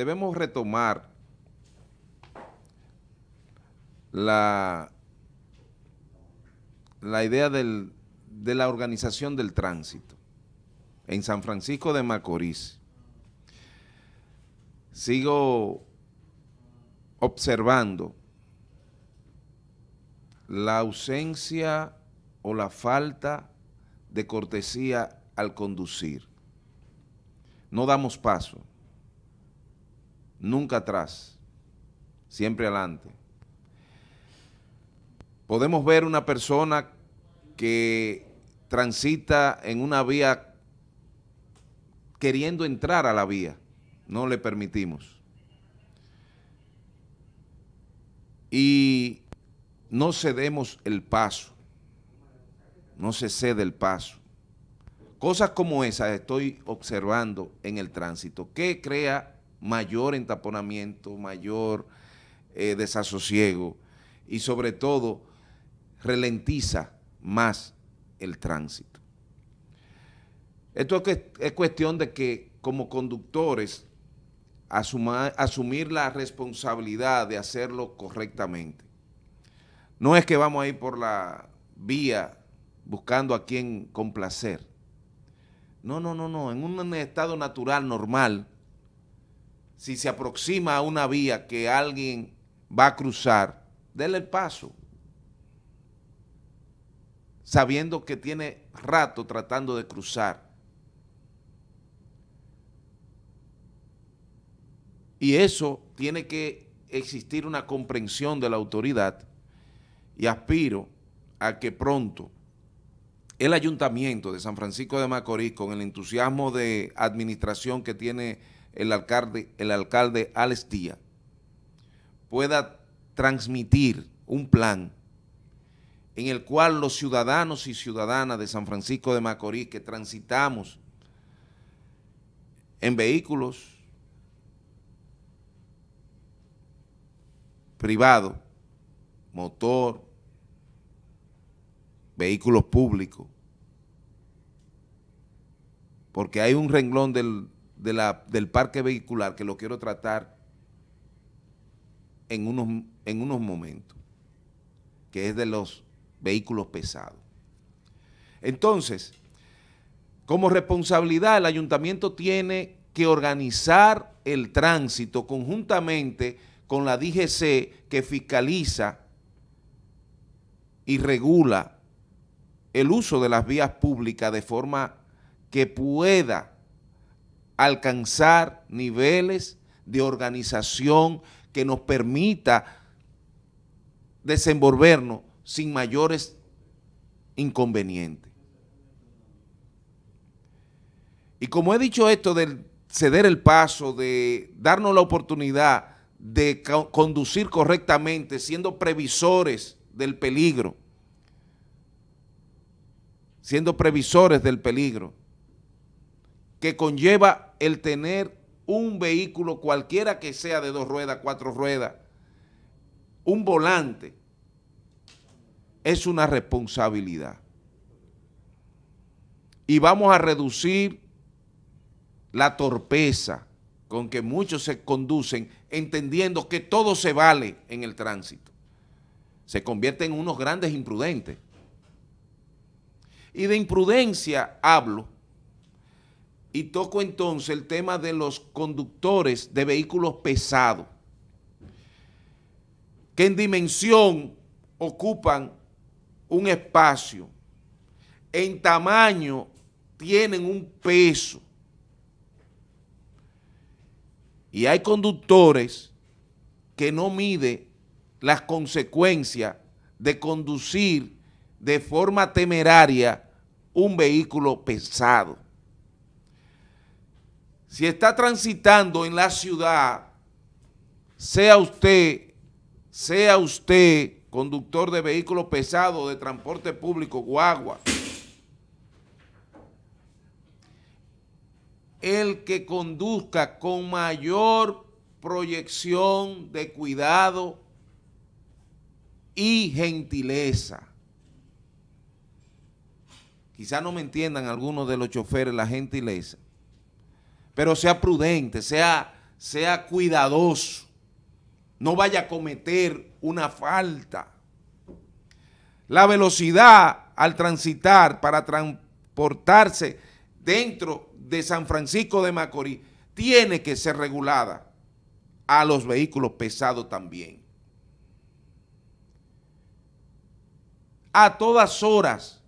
debemos retomar la, la idea del, de la organización del tránsito en San Francisco de Macorís. Sigo observando la ausencia o la falta de cortesía al conducir. No damos paso nunca atrás, siempre adelante. Podemos ver una persona que transita en una vía queriendo entrar a la vía, no le permitimos. Y no cedemos el paso, no se cede el paso. Cosas como esas estoy observando en el tránsito, ¿Qué crea mayor entaponamiento, mayor eh, desasosiego y sobre todo ralentiza más el tránsito. Esto es, cuestión de que como conductores asumir la responsabilidad de hacerlo correctamente. No es que vamos a ir por la vía buscando a quien complacer. No, no, no, no. En un estado natural, normal, si se aproxima a una vía que alguien va a cruzar, déle el paso, sabiendo que tiene rato tratando de cruzar. Y eso tiene que existir una comprensión de la autoridad y aspiro a que pronto el Ayuntamiento de San Francisco de Macorís, con el entusiasmo de administración que tiene el alcalde, el alcalde Alex Díaz pueda transmitir un plan en el cual los ciudadanos y ciudadanas de San Francisco de Macorís que transitamos en vehículos privados, motor, vehículos públicos, porque hay un renglón del, del parque vehicular que lo quiero tratar en unos, en unos momentos, que es de los vehículos pesados. Entonces, como responsabilidad el ayuntamiento tiene que organizar el tránsito conjuntamente con la DGC que fiscaliza y regula el uso de las vías públicas de forma que pueda alcanzar niveles de organización que nos permita desenvolvernos sin mayores inconvenientes. Y como he dicho esto del ceder el paso, de darnos la oportunidad de conducir correctamente, siendo previsores del peligro, siendo previsores del peligro, que conlleva el tener un vehículo cualquiera que sea de dos ruedas, cuatro ruedas, un volante, es una responsabilidad. Y vamos a reducir la torpeza con que muchos se conducen entendiendo que todo se vale en el tránsito. Se convierten en unos grandes imprudentes. Y de imprudencia hablo y toco entonces el tema de los conductores de vehículos pesados, que en dimensión ocupan un espacio, en tamaño tienen un peso, y hay conductores que no mide las consecuencias de conducir de forma temeraria un vehículo pesado si está transitando en la ciudad, sea usted, sea usted conductor de vehículo pesado, de transporte público, guagua, el que conduzca con mayor proyección de cuidado y gentileza. Quizá no me entiendan algunos de los choferes la gentileza pero sea prudente, sea, sea cuidadoso, no vaya a cometer una falta. La velocidad al transitar para transportarse dentro de San Francisco de Macorís tiene que ser regulada a los vehículos pesados también. A todas horas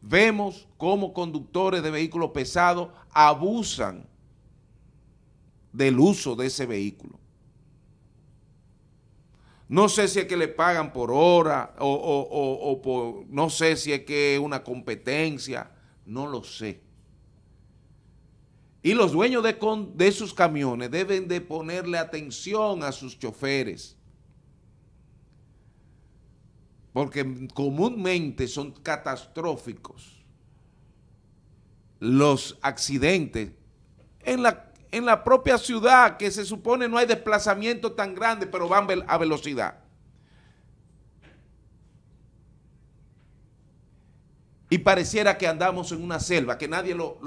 vemos cómo conductores de vehículos pesados abusan del uso de ese vehículo. No sé si es que le pagan por hora o, no sé si es que es una competencia, no lo sé. Y los dueños de, de sus camiones deben de ponerle atención a sus choferes. Porque comúnmente son catastróficos los accidentes en la en la propia ciudad, que se supone no hay desplazamiento tan grande, pero van a velocidad. Y pareciera que andamos en una selva, que nadie lo,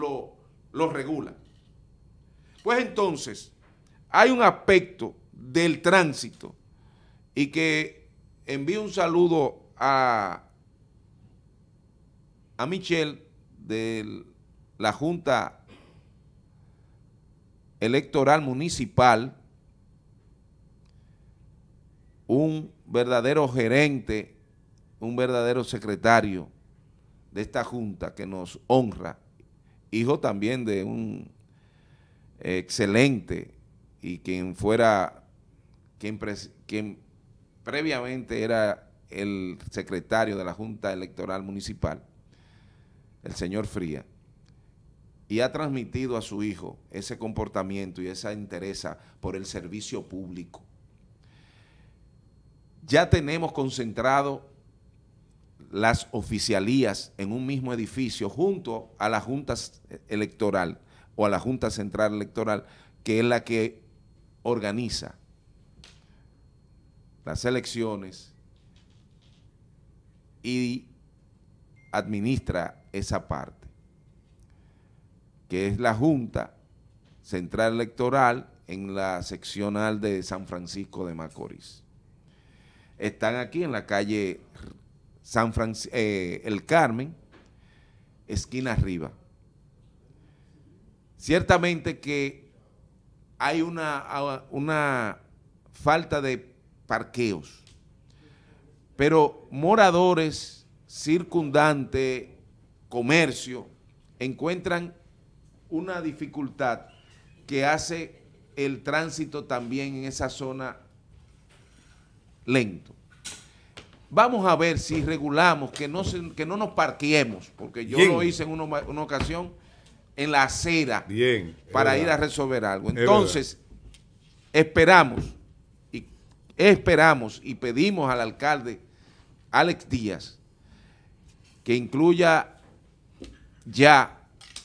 regula. Pues entonces, hay un aspecto del tránsito y que envío un saludo a, a Michelle de la Junta Electoral Municipal, un verdadero gerente, un verdadero secretario de esta Junta que nos honra, hijo también de un eh, excelente y quien fuera, quien, previamente era el secretario de la Junta Electoral Municipal, el señor Fría y ha transmitido a su hijo ese comportamiento y esa interesa por el servicio público. Ya tenemos concentrado las oficialías en un mismo edificio junto a la Junta Electoral o a la Junta Central Electoral, que es la que organiza las elecciones y administra esa parte que es la Junta Central Electoral en la seccional de San Francisco de Macorís. Están aquí en la calle San Francisco, eh, El Carmen, esquina arriba. Ciertamente que hay una, ah, una falta de parqueos, pero moradores, circundante comercio, encuentran una dificultad que hace el tránsito también en esa zona lento. Vamos a ver si regulamos, que no, que no nos parqueemos, porque yo lo hice en una, ocasión en la acera Bien, para ir a resolver algo. Entonces, esperamos y esperamos y pedimos al alcalde Alex Díaz que incluya ya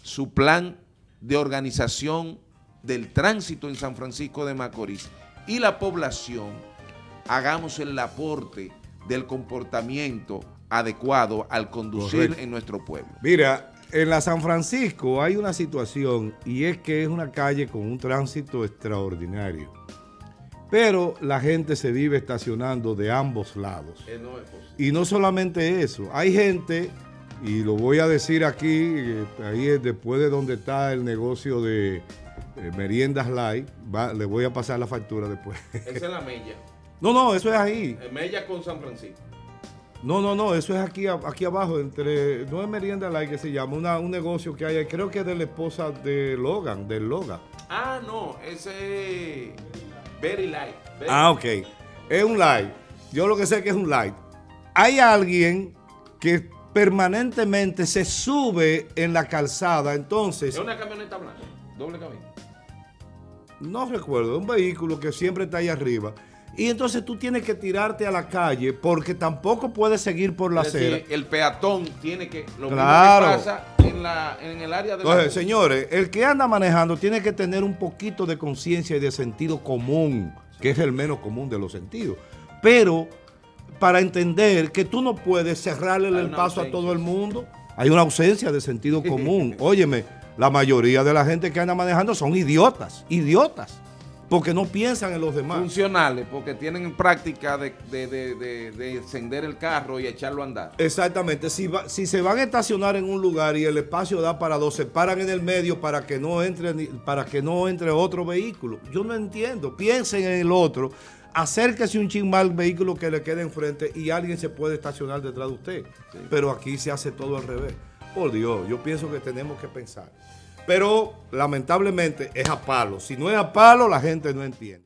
su plan de organización del tránsito en San Francisco de Macorís y la población hagamos el aporte del comportamiento adecuado al conducir en nuestro pueblo. Mira, en la San Francisco hay una situación y es que es una calle con un tránsito extraordinario. Pero la gente se vive estacionando de ambos lados. Eh, y no solamente eso, hay gente y lo voy a decir aquí, eh, ahí es después de donde está el negocio de eh, meriendas light, le voy a pasar la factura después. Esa es la mella. No, no, eso es ahí. Eh, mella con San Francisco. No, no, no, eso es aquí, aquí abajo, entre, no es merienda light que se llama, un negocio que hay, creo que es de la esposa de Logan, del Logan. Ah, no, ese Very Light. ah, ok. Es un light. Yo lo que sé que es un light. Hay alguien que permanentemente se sube en la calzada. Entonces. Es una camioneta blanca, doble cabina. No recuerdo, un vehículo que siempre está ahí arriba. Y entonces tú tienes que tirarte a la calle porque tampoco puedes seguir por la es el peatón tiene que. Lo claro. mismo que pasa en, el área de. señores, el que anda manejando tiene que tener un poquito de conciencia y de sentido común, que es el menos común de los sentidos. Pero para entender que tú no puedes cerrarle ah, el paso a todo el mundo. Hay una ausencia de sentido común. Óyeme, la mayoría de la gente que anda manejando son idiotas, idiotas, porque no piensan en los demás. Funcionales, porque tienen práctica de, encender el carro y echarlo a andar. Exactamente. Si, va, si se van a estacionar en un lugar y el espacio da para dos, se paran en el medio para que no entre, para que no entre otro vehículo. Yo no entiendo. Piensen en el otro acérquese un chimbal vehículo que le quede enfrente y alguien se puede estacionar detrás de usted. Pero aquí se hace todo al revés. Por Dios, yo pienso que tenemos que pensar. Pero lamentablemente es a palo. Si no es a palo, la gente no entiende.